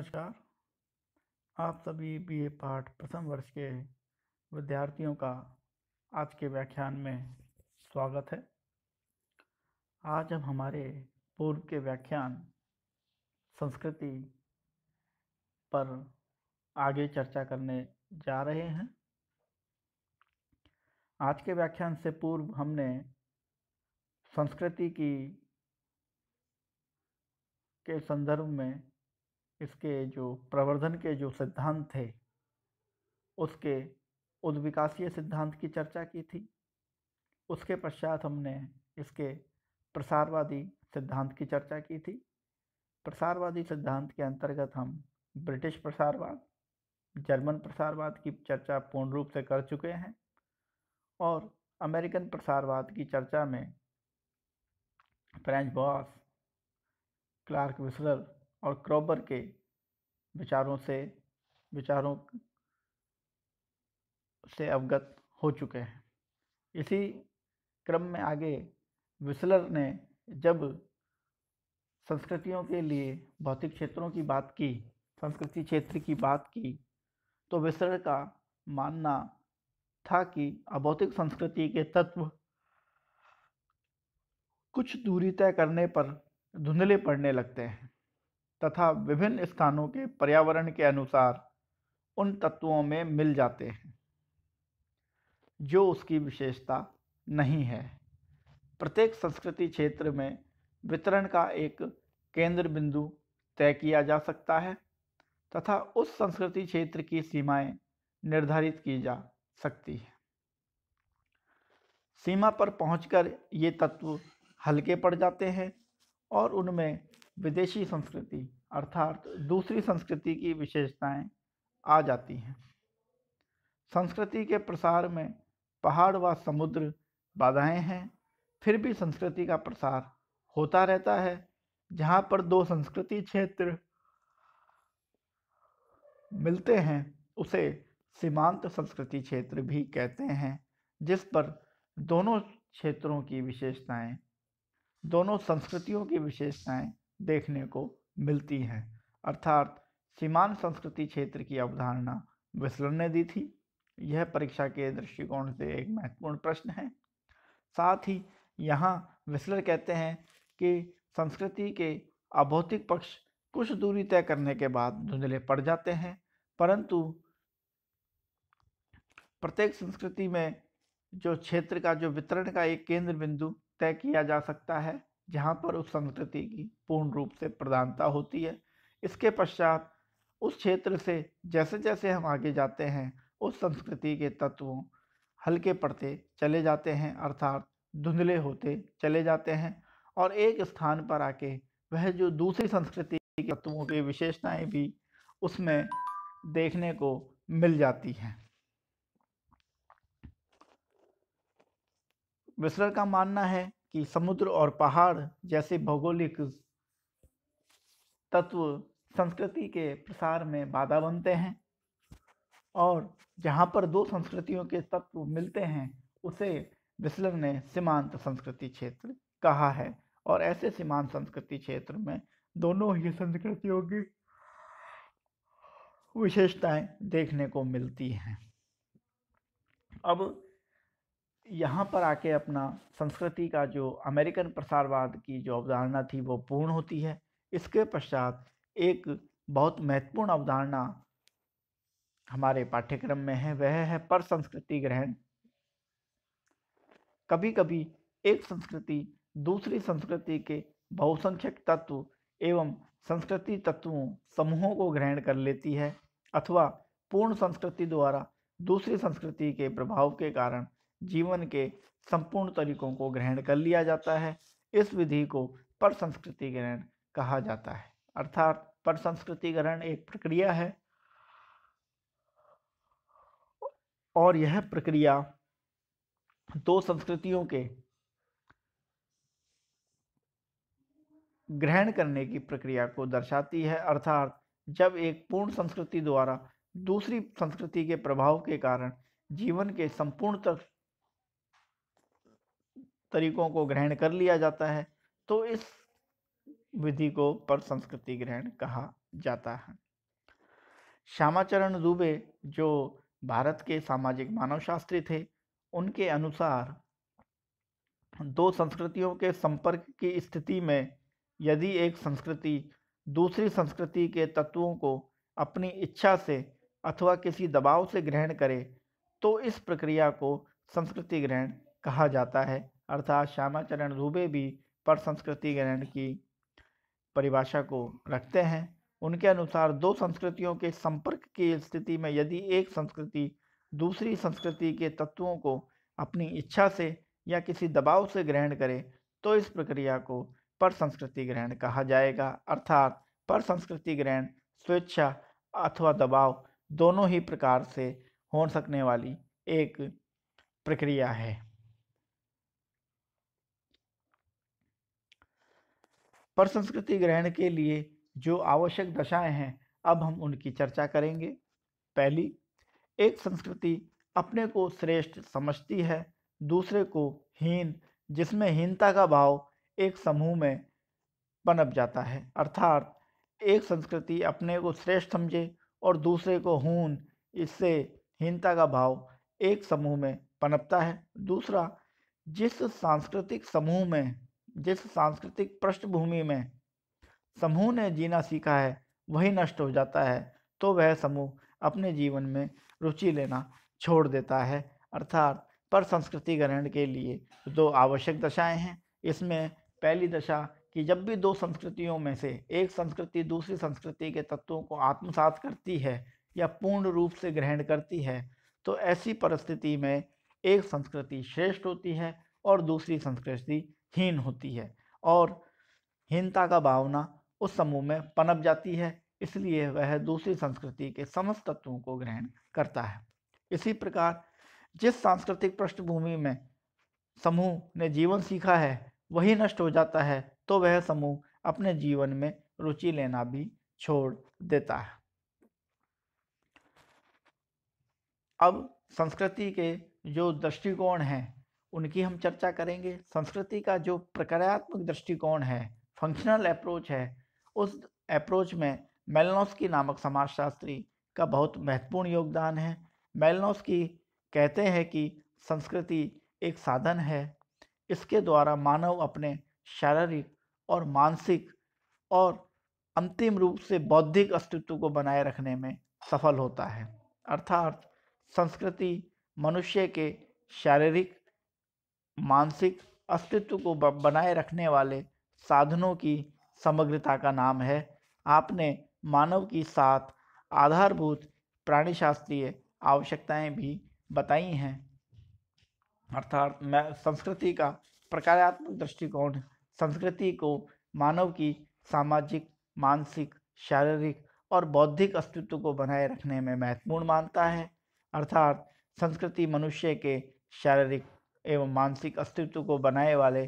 नमस्कार आप सभी बीए पाठ प्रथम वर्ष के विद्यार्थियों का आज के व्याख्यान में स्वागत है आज हम हमारे पूर्व के व्याख्यान संस्कृति पर आगे चर्चा करने जा रहे हैं आज के व्याख्यान से पूर्व हमने संस्कृति की के संदर्भ में इसके जो प्रवर्धन के जो सिद्धांत थे उसके उद्विकासीय सिद्धांत की चर्चा की थी उसके पश्चात हमने इसके प्रसारवादी सिद्धांत की चर्चा की थी प्रसारवादी सिद्धांत के अंतर्गत हम ब्रिटिश प्रसारवाद जर्मन प्रसारवाद की चर्चा पूर्ण रूप से कर चुके हैं और अमेरिकन प्रसारवाद की चर्चा में फ्रेंच बॉस क्लार्क विस्लर और क्रॉबर के विचारों से विचारों से अवगत हो चुके हैं इसी क्रम में आगे विस्लर ने जब संस्कृतियों के लिए भौतिक क्षेत्रों की बात की संस्कृति क्षेत्र की बात की तो विस्लर का मानना था कि अभौतिक संस्कृति के तत्व कुछ दूरी तय करने पर धुंधले पड़ने लगते हैं तथा विभिन्न स्थानों के पर्यावरण के अनुसार उन तत्वों में मिल जाते हैं जो उसकी विशेषता नहीं है प्रत्येक संस्कृति क्षेत्र में वितरण का एक केंद्र बिंदु तय किया जा सकता है तथा उस संस्कृति क्षेत्र की सीमाएं निर्धारित की जा सकती है सीमा पर पहुंचकर ये तत्व हल्के पड़ जाते हैं और उनमें विदेशी संस्कृति अर्थात दूसरी संस्कृति की विशेषताएं आ जाती हैं संस्कृति के प्रसार में पहाड़ व समुद्र बाधाएं हैं फिर भी संस्कृति का प्रसार होता रहता है जहाँ पर दो संस्कृति क्षेत्र मिलते हैं उसे सीमांत संस्कृति क्षेत्र भी कहते हैं जिस पर दोनों क्षेत्रों की विशेषताएं दोनों संस्कृतियों की विशेषताएं देखने को मिलती हैं अर्थात सीमांत संस्कृति क्षेत्र की अवधारणा विस्लर ने दी थी यह परीक्षा के दृष्टिकोण से एक महत्वपूर्ण प्रश्न है साथ ही यहाँ विस्लर कहते हैं कि संस्कृति के अभौतिक पक्ष कुछ दूरी तय करने के बाद धुंधले पड़ जाते हैं परंतु प्रत्येक संस्कृति में जो क्षेत्र का जो वितरण का एक केंद्र बिंदु तय किया जा सकता है जहाँ पर उस संस्कृति की पूर्ण रूप से प्रधानता होती है इसके पश्चात उस क्षेत्र से जैसे जैसे हम आगे जाते हैं उस संस्कृति के तत्वों हल्के पड़ते चले जाते हैं अर्थात धुंधले होते चले जाते हैं और एक स्थान पर आके वह जो दूसरी संस्कृति के तत्वों की विशेषताएं भी उसमें देखने को मिल जाती हैं विस्लर का मानना है कि समुद्र और पहाड़ जैसे भौगोलिक तत्व संस्कृति के प्रसार में बाधा बनते हैं और जहाँ पर दो संस्कृतियों के तत्व मिलते हैं उसे बिस्लर ने सीमांत संस्कृति क्षेत्र कहा है और ऐसे सीमांत संस्कृति क्षेत्र में दोनों ही संस्कृतियों की विशेषताएं देखने को मिलती हैं अब यहाँ पर आके अपना संस्कृति का जो अमेरिकन प्रसारवाद की जो अवधारणा थी वो पूर्ण होती है इसके पश्चात एक बहुत महत्वपूर्ण अवधारणा हमारे पाठ्यक्रम में है वह है पर संस्कृति ग्रहण कभी कभी एक संस्कृति दूसरी संस्कृति के बहुसंख्यक तत्व एवं संस्कृति तत्वों समूहों को ग्रहण कर लेती है अथवा पूर्ण संस्कृति द्वारा दूसरी संस्कृति के प्रभाव के कारण जीवन के संपूर्ण तरीकों को ग्रहण कर लिया जाता है इस विधि को पर संस्कृति ग्रहण कहा जाता है अर्थात पर संस्कृति ग्रहण एक प्रक्रिया है और यह प्रक्रिया दो संस्कृतियों के ग्रहण करने की प्रक्रिया को दर्शाती है अर्थात जब एक पूर्ण संस्कृति द्वारा दूसरी संस्कृति के प्रभाव के कारण जीवन के संपूर्ण तरीकों को ग्रहण कर लिया जाता है तो इस विधि को पर संस्कृति ग्रहण कहा जाता है श्यामाचरण दुबे जो भारत के सामाजिक मानवशास्त्री थे उनके अनुसार दो संस्कृतियों के संपर्क की स्थिति में यदि एक संस्कृति दूसरी संस्कृति के तत्वों को अपनी इच्छा से अथवा किसी दबाव से ग्रहण करे तो इस प्रक्रिया को संस्कृति ग्रहण कहा जाता है अर्थात श्यामाचरण दुबे भी पर संस्कृति ग्रहण की परिभाषा को रखते हैं उनके अनुसार दो संस्कृतियों के संपर्क की स्थिति में यदि एक संस्कृति दूसरी संस्कृति के तत्वों को अपनी इच्छा से या किसी दबाव से ग्रहण करे तो इस प्रक्रिया को पर संस्कृति ग्रहण कहा जाएगा अर्थात पर संस्कृति ग्रहण स्वेच्छा अथवा दबाव दोनों ही प्रकार से हो सकने वाली एक प्रक्रिया है पर संस्कृति ग्रहण के लिए जो आवश्यक दशाएं हैं अब हम उनकी चर्चा करेंगे पहली एक संस्कृति अपने को श्रेष्ठ समझती है दूसरे को हीन जिसमें हीनता का भाव एक समूह में पनप जाता है अर्थात एक संस्कृति अपने को श्रेष्ठ समझे और दूसरे को हून इससे हीनता का भाव एक समूह में पनपता है दूसरा जिस सांस्कृतिक समूह में जिस सांस्कृतिक पृष्ठभूमि में समूह ने जीना सीखा है वही नष्ट हो जाता है तो वह समूह अपने जीवन में रुचि लेना छोड़ देता है अर्थात पर संस्कृति ग्रहण के लिए दो आवश्यक दशाएं हैं इसमें पहली दशा कि जब भी दो संस्कृतियों में से एक संस्कृति दूसरी संस्कृति के तत्वों को आत्मसात करती है या पूर्ण रूप से ग्रहण करती है तो ऐसी परिस्थिति में एक संस्कृति श्रेष्ठ होती है और दूसरी संस्कृति हीन होती है और हीनता का भावना उस समूह में पनप जाती है इसलिए वह दूसरी संस्कृति के समस्त तत्वों को ग्रहण करता है इसी प्रकार जिस सांस्कृतिक पृष्ठभूमि में समूह ने जीवन सीखा है वही नष्ट हो जाता है तो वह समूह अपने जीवन में रुचि लेना भी छोड़ देता है अब संस्कृति के जो दृष्टिकोण हैं उनकी हम चर्चा करेंगे संस्कृति का जो प्रक्रियात्मक दृष्टिकोण है फंक्शनल अप्रोच है उस अप्रोच में मेलनोस्की नामक समाजशास्त्री का बहुत महत्वपूर्ण योगदान है मेलनोस्की कहते हैं कि संस्कृति एक साधन है इसके द्वारा मानव अपने शारीरिक और मानसिक और अंतिम रूप से बौद्धिक अस्तित्व को बनाए रखने में सफल होता है अर्थात संस्कृति मनुष्य के शारीरिक मानसिक अस्तित्व को बनाए रखने वाले साधनों की समग्रता का नाम है आपने मानव की साथ आधारभूत प्राणीशास्त्रीय आवश्यकताएं भी बताई हैं अर्थात मैं संस्कृति का प्रकारात्मक दृष्टिकोण संस्कृति को मानव की सामाजिक मानसिक शारीरिक और बौद्धिक अस्तित्व को बनाए रखने में महत्वपूर्ण मानता है अर्थात संस्कृति मनुष्य के शारीरिक एवं मानसिक अस्तित्व को बनाए वाले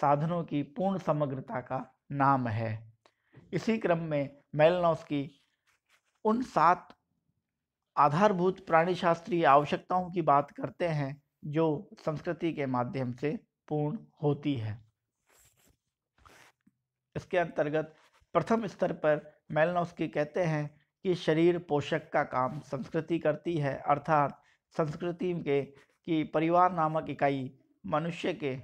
साधनों की पूर्ण समग्रता का नाम है इसी क्रम में मेलनॉस की उन सात आधारभूत प्राणीशास्त्रीय आवश्यकताओं की बात करते हैं जो संस्कृति के माध्यम से पूर्ण होती है इसके अंतर्गत प्रथम स्तर पर मेलनोस्की कहते हैं कि शरीर पोषक का काम संस्कृति करती है अर्थात संस्कृति के कि परिवार नामक इकाई मनुष्य के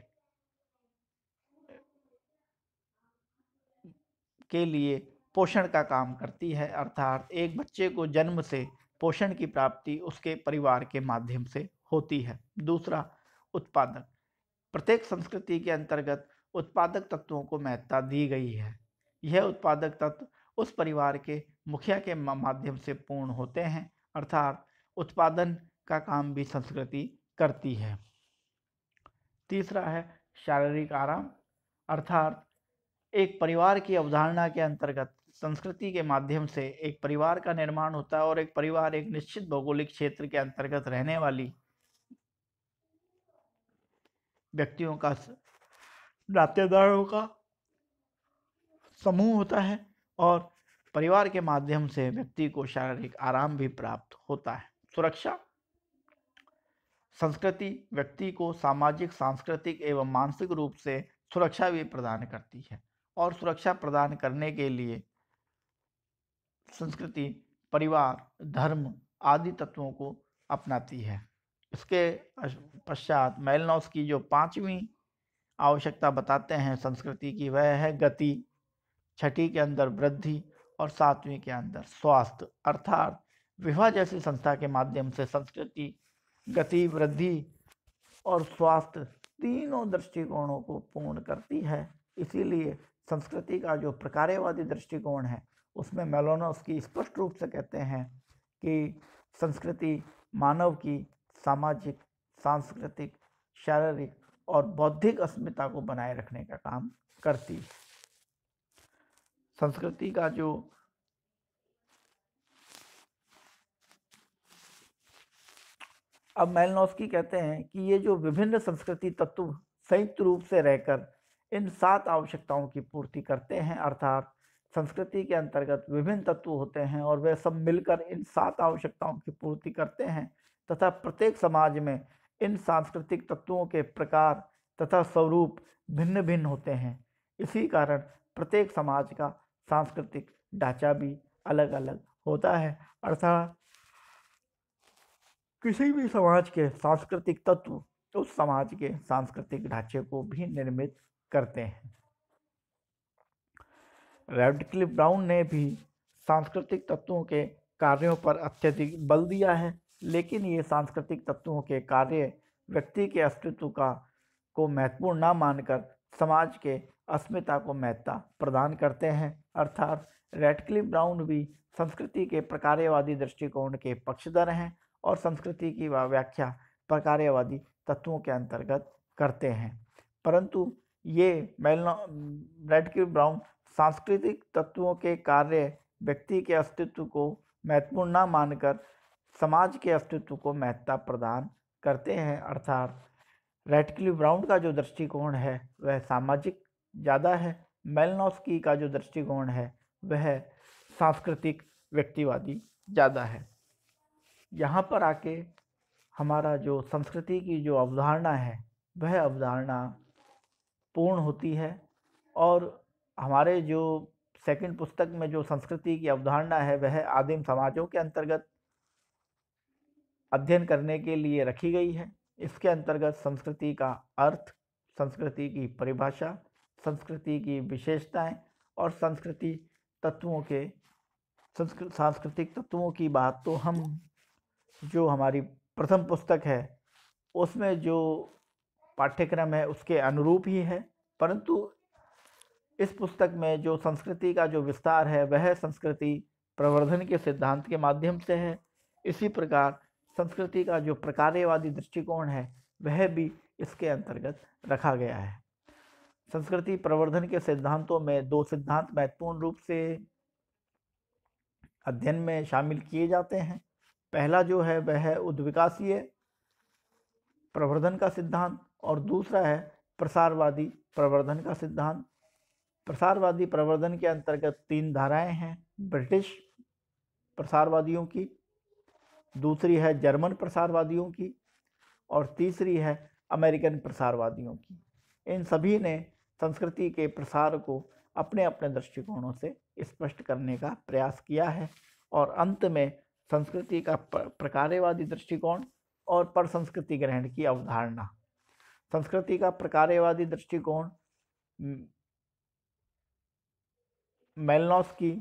के लिए पोषण का काम करती है अर्थात एक बच्चे को जन्म से पोषण की प्राप्ति उसके परिवार के माध्यम से होती है दूसरा उत्पादक प्रत्येक संस्कृति के अंतर्गत उत्पादक तत्वों को महत्ता दी गई है यह उत्पादक तत्व उस परिवार के मुखिया के माध्यम से पूर्ण होते हैं अर्थात उत्पादन का काम भी संस्कृति करती है तीसरा है शारीरिक आराम अर्थात एक परिवार की अवधारणा के अंतर्गत संस्कृति के माध्यम से एक परिवार का निर्माण होता है और एक परिवार एक निश्चित भौगोलिक क्षेत्र के अंतर्गत रहने वाली व्यक्तियों का नातेदारों का समूह होता है और परिवार के माध्यम से व्यक्ति को शारीरिक आराम भी प्राप्त होता है सुरक्षा संस्कृति व्यक्ति को सामाजिक सांस्कृतिक एवं मानसिक रूप से सुरक्षा भी प्रदान करती है और सुरक्षा प्रदान करने के लिए संस्कृति परिवार धर्म आदि तत्वों को अपनाती है इसके पश्चात मेलनॉस की जो पांचवी आवश्यकता बताते हैं संस्कृति की वह है गति छठी के अंदर वृद्धि और सातवीं के अंदर स्वास्थ्य अर्थात विवाह जैसी संस्था के माध्यम से संस्कृति गति वृद्धि और स्वास्थ्य तीनों दृष्टिकोणों को पूर्ण करती है इसीलिए संस्कृति का जो प्रकार्यवादी दृष्टिकोण है उसमें की स्पष्ट रूप से कहते हैं कि संस्कृति मानव की सामाजिक सांस्कृतिक शारीरिक और बौद्धिक अस्मिता को बनाए रखने का काम करती है संस्कृति का जो अब मैलनोस्की कहते हैं कि ये जो विभिन्न संस्कृति तत्व संयुक्त रूप से रहकर इन सात आवश्यकताओं की पूर्ति करते हैं अर्थात संस्कृति के अंतर्गत विभिन्न तत्व होते हैं और वे सब मिलकर इन सात आवश्यकताओं की पूर्ति करते हैं तथा प्रत्येक समाज में इन सांस्कृतिक तत्वों के प्रकार तथा स्वरूप भिन्न भिन्न होते हैं इसी कारण प्रत्येक समाज का सांस्कृतिक ढांचा भी अलग अलग होता है अर्थात किसी भी समाज के सांस्कृतिक तत्व तो उस समाज के सांस्कृतिक ढांचे को भी निर्मित करते हैं क्लिप ब्राउन ने भी सांस्कृतिक तत्वों के कार्यों पर अत्यधिक बल दिया है लेकिन ये सांस्कृतिक तत्वों के कार्य व्यक्ति के अस्तित्व का को महत्वपूर्ण ना मानकर समाज के अस्मिता को महत्ता प्रदान करते हैं अर्थात रेडक्लिप ब्राउन भी संस्कृति के प्रकार्यवादी दृष्टिकोण के पक्षधर हैं और संस्कृति की व्याख्या प्रकार्यवादी तत्वों के अंतर्गत करते हैं परंतु ये मेलनो रेडक्यू ब्राउन सांस्कृतिक तत्वों के कार्य व्यक्ति के अस्तित्व को महत्वपूर्ण न मानकर समाज के अस्तित्व को महत्ता प्रदान करते हैं अर्थात रेडक्लिव ब्राउन का जो दृष्टिकोण है वह सामाजिक ज़्यादा है मेलनोस्की का जो दृष्टिकोण है वह सांस्कृतिक व्यक्तिवादी ज़्यादा है यहाँ पर आके हमारा जो संस्कृति की जो अवधारणा है वह अवधारणा पूर्ण होती है और हमारे जो सेकंड पुस्तक में जो संस्कृति की अवधारणा है वह आदिम समाजों के अंतर्गत अध्ययन करने के लिए रखी गई है इसके अंतर्गत संस्कृति का अर्थ संस्कृति की परिभाषा संस्कृति की विशेषताएं और संस्कृति तत्वों के सांस्कृतिक तत्वों की बात तो हम जो हमारी प्रथम पुस्तक है उसमें जो पाठ्यक्रम है उसके अनुरूप ही है परंतु इस पुस्तक में जो संस्कृति का जो विस्तार है वह संस्कृति प्रवर्धन के सिद्धांत के माध्यम से है इसी प्रकार संस्कृति का जो प्रकार्यवादी दृष्टिकोण है वह भी इसके अंतर्गत रखा गया है संस्कृति प्रवर्धन के सिद्धांतों में दो सिद्धांत महत्वपूर्ण रूप से अध्ययन में शामिल किए जाते हैं पहला जो है वह है उद्विकासीय प्रवर्धन का सिद्धांत और दूसरा है प्रसारवादी प्रवर्धन का सिद्धांत प्रसारवादी प्रवर्धन के अंतर्गत तीन धाराएं हैं ब्रिटिश प्रसारवादियों की दूसरी है जर्मन प्रसारवादियों की और तीसरी है अमेरिकन प्रसारवादियों की इन सभी ने संस्कृति के प्रसार को अपने अपने दृष्टिकोणों से स्पष्ट करने का प्रयास किया है और अंत में संस्कृति का प्रकारवादी दृष्टिकोण और पर संस्कृति ग्रहण की अवधारणा संस्कृति का प्रकारवादी दृष्टिकोण मेलनॉस की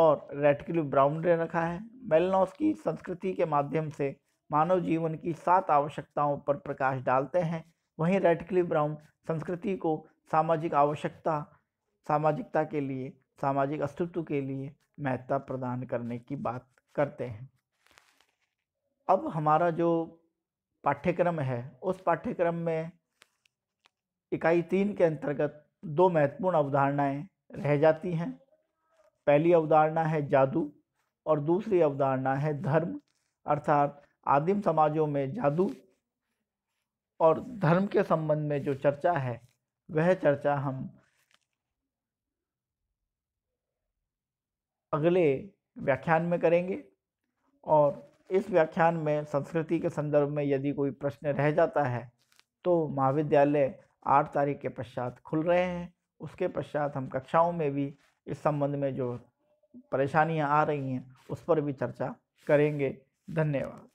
और रेटक्लू ब्राउन ने रखा है मेलनॉस की संस्कृति के माध्यम से मानव जीवन की सात आवश्यकताओं पर प्रकाश डालते हैं वहीं रेटक्लू ब्राउन संस्कृति को सामाजिक आवश्यकता सामाजिकता के लिए सामाजिक अस्तित्व के लिए महत्ता प्रदान करने की बात करते हैं अब हमारा जो पाठ्यक्रम है उस पाठ्यक्रम में इकाई तीन के अंतर्गत दो महत्वपूर्ण अवधारणाएं रह जाती हैं पहली अवधारणा है जादू और दूसरी अवधारणा है धर्म अर्थात आदिम समाजों में जादू और धर्म के संबंध में जो चर्चा है वह चर्चा हम अगले व्याख्यान में करेंगे और इस व्याख्यान में संस्कृति के संदर्भ में यदि कोई प्रश्न रह जाता है तो महाविद्यालय आठ तारीख के पश्चात खुल रहे हैं उसके पश्चात हम कक्षाओं में भी इस संबंध में जो परेशानियां आ रही हैं उस पर भी चर्चा करेंगे धन्यवाद